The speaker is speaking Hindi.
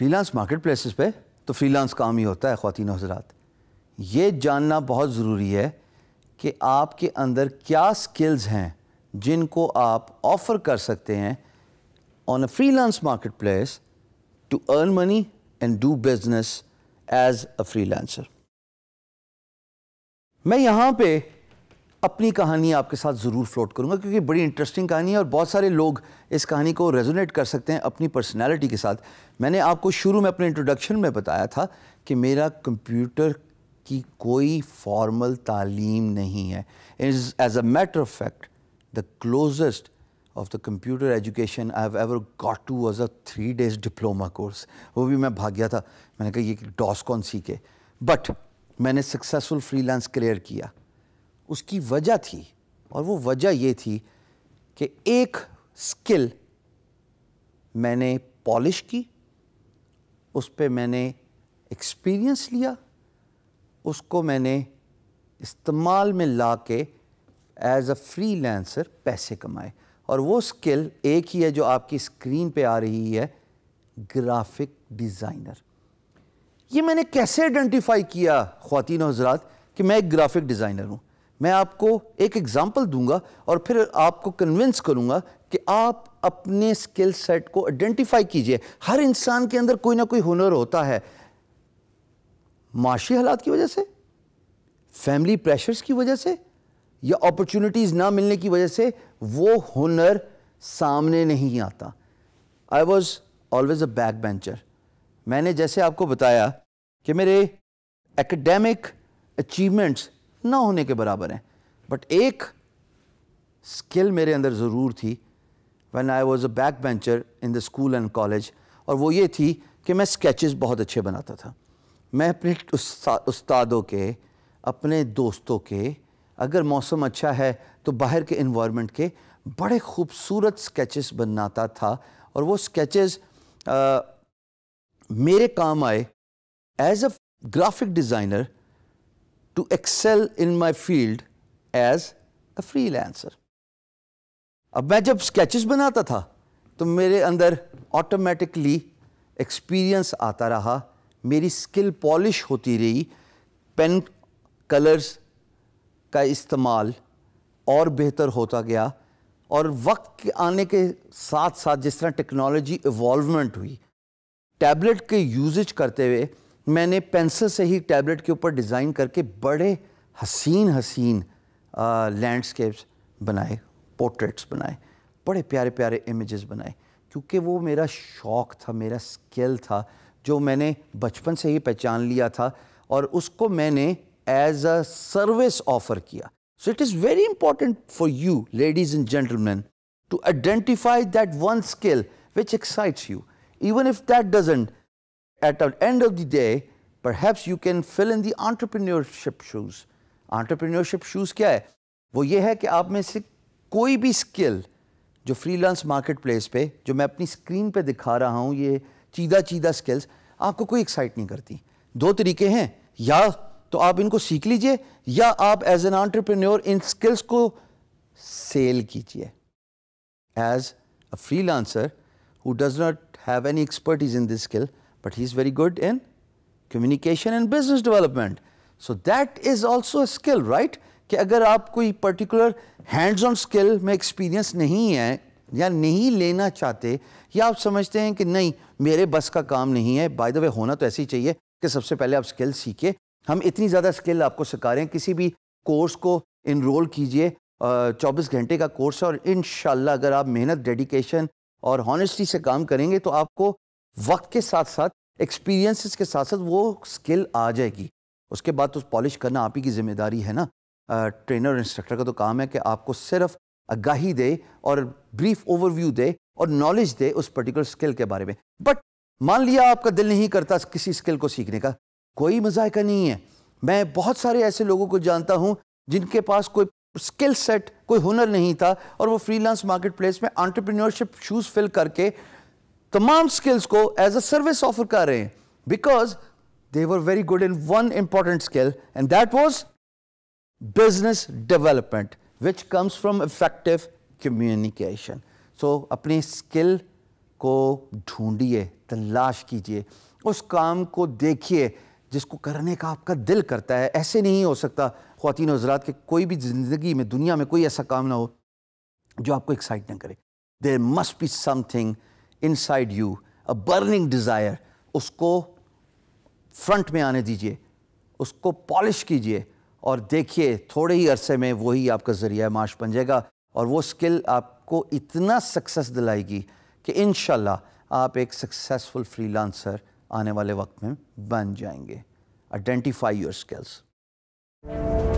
फ्रीलांस मार्केट प्लेसेस पे तो फ्रीलांस काम ही होता है ख़वान हजरात ये जानना बहुत ज़रूरी है कि आपके अंदर क्या स्किल्स हैं जिनको आप ऑफ़र कर सकते हैं on a freelance marketplace to earn money and do business as a freelancer मैं यहाँ पे अपनी कहानी आपके साथ ज़रूर फ्लोट करूँगा क्योंकि बड़ी इंटरेस्टिंग कहानी है और बहुत सारे लोग इस कहानी को रेजोनेट कर सकते हैं अपनी पर्सनैलिटी के साथ मैंने आपको शुरू में अपने इंट्रोडक्शन में बताया था कि मेरा कंप्यूटर की कोई फॉर्मल तालीम नहीं है is as a matter of fact the closest of the computer education I have ever got to was a three days diploma course वो भी मैं भाग गया था मैंने कहा ये डॉस कौन सीखे बट मैंने सक्सेसफुल फ्रीलांस क्लियर किया उसकी वजह थी और वो वजह ये थी कि एक स्किल मैंने पॉलिश की उस पर मैंने एक्सपीरियंस लिया उसको मैंने इस्तेमाल में ला के एज अ फ्री लैंसर पैसे कमाए और वो स्किल एक ही है जो आपकी स्क्रीन पे आ रही है ग्राफिक डिज़ाइनर ये मैंने कैसे आइडेंटिफाई किया खातिन हजरात कि मैं एक ग्राफिक डिज़ाइनर हूँ मैं आपको एक एग्जाम्पल दूंगा और फिर आपको कन्विंस करूंगा कि आप अपने स्किल सेट को आइडेंटिफाई कीजिए हर इंसान के अंदर कोई ना कोई हुनर होता है माशी हालात की वजह से फैमिली प्रेशर्स की वजह से या अपॉर्चुनिटीज़ ना मिलने की वजह से वो हुनर सामने नहीं आता I was always a back bencher मैंने जैसे आपको बताया कि मेरे एकेडमिक अचीवमेंट्स ना होने के बराबर हैं बट एक स्किल मेरे अंदर ज़रूर थी one I was a back bencher in the school and college और वो ये थी कि मैं स्केचेस बहुत अच्छे बनाता था मैं अपने उस्तादों के अपने दोस्तों के अगर मौसम अच्छा है तो बाहर के इन्वामेंट के बड़े खूबसूरत स्केचेस बनाता था और वो स्केचेस मेरे काम आए as a graphic designer to excel in my field as a freelancer. अब मैं जब स्केचेस बनाता था तो मेरे अंदर ऑटोमेटिकली एक्सपीरियंस आता रहा मेरी स्किल पॉलिश होती रही पेन कलर्स का इस्तेमाल और बेहतर होता गया और वक्त के आने के साथ साथ जिस तरह टेक्नोलॉजी इवॉल्वमेंट हुई टैबलेट के यूजेज करते हुए मैंने पेंसिल से ही टैबलेट के ऊपर डिज़ाइन करके बड़े हसीन हसीन लैंडस्केप्स बनाए पोर्ट्रेट्स बनाए बड़े प्यारे प्यारे इमेजेस बनाए क्योंकि वो मेरा शौक़ था मेरा स्किल था जो मैंने बचपन से ही पहचान लिया था और उसको मैंने एज अ सर्विस ऑफर किया so it is very important for you ladies and gentleman to identify that one skill which excites you even if that doesn't at the end of the day, perhaps you can fill in the entrepreneurship shoes. Entrepreneurship shoes क्या है वो ये है कि आप में से कोई भी स्किल जो फ्रीलांस प्लेस पर जो मैं अपनी स्क्रीन पर दिखा रहा हूँ ये चीदा चीदा स्किल्स आपको कोई एक्साइट नहीं करती दो तरीके हैं या तो आप इनको सीख लीजिए या आप एज एन आंट्रप्रन्योर इन स्किल्स को सेल कीजिए as a freelancer who does not have any expertise in this skill but he is very good in communication and business development. So that is also a skill, right? कि अगर आप कोई particular hands on skill में experience नहीं है या नहीं लेना चाहते या आप समझते हैं कि नहीं मेरे बस का काम नहीं है बाय द वे होना तो ऐसे ही चाहिए कि सबसे पहले आप स्किल सीखे हम इतनी ज़्यादा स्किल आपको सिखा रहे हैं किसी भी कोर्स को इनरोल कीजिए चौबीस घंटे का कोर्स है और इन अगर आप मेहनत डेडिकेशन और हॉनेस्टी से काम करेंगे तो आपको वक्त के साथ साथ एक्सपीरियंसेस के साथ साथ वो स्किल आ जाएगी उसके बाद तो पॉलिश करना आप ही की जिम्मेदारी है ना ट्रेनर और इंस्ट्रक्टर का तो काम है कि आपको सिर्फ आगाही दे और ब्रीफ ओवरव्यू दे और नॉलेज दे उस पर्टिकुलर स्किल के बारे में बट मान लिया आपका दिल नहीं करता किसी स्किल को सीखने का कोई मजायका नहीं है मैं बहुत सारे ऐसे लोगों को जानता हूँ जिनके पास कोई स्किल सेट कोई हुनर नहीं था और वो फ्रीलांस मार्केट प्लेस में आंट्रप्रीनियरशिप शूज़ फिल करके तमाम स्किल्स को एज अ सर्विस ऑफर कर रहे हैं because they were very good in one important skill and that was business development which comes from effective communication so अपनी स्किल को ढूंढिए तलाश कीजिए उस काम को देखिए जिसको करने का आपका दिल करता है ऐसे नहीं हो सकता खातिन हजरात के कोई भी ज़िंदगी में दुनिया में कोई ऐसा काम ना हो जो आपको एक्साइट ना करे there must be something inside you a burning desire उसको फ्रंट में आने दीजिए उसको पॉलिश कीजिए और देखिए थोड़े ही अरसे में वही आपका ज़रिया माश बन जाएगा और वो स्किल आपको इतना सक्सेस दिलाएगी कि इन आप एक सक्सेसफुल फ्रीलांसर आने वाले वक्त में बन जाएंगे आइडेंटिफाई योर स्किल्स